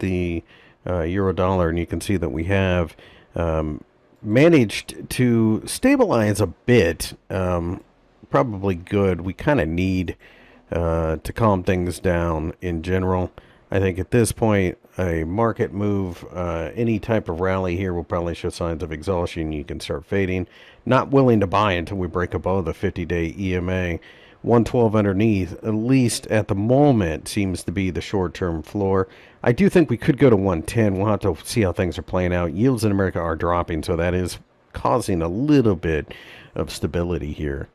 the uh, euro dollar, and you can see that we have um, managed to stabilize a bit. Um, probably good. We kind of need uh, to calm things down in general. I think at this point, a market move, uh, any type of rally here will probably show signs of exhaustion. You can start fading. Not willing to buy until we break above the 50-day EMA. 112 underneath, at least at the moment, seems to be the short term floor. I do think we could go to 110. We'll have to see how things are playing out. Yields in America are dropping, so that is causing a little bit of stability here.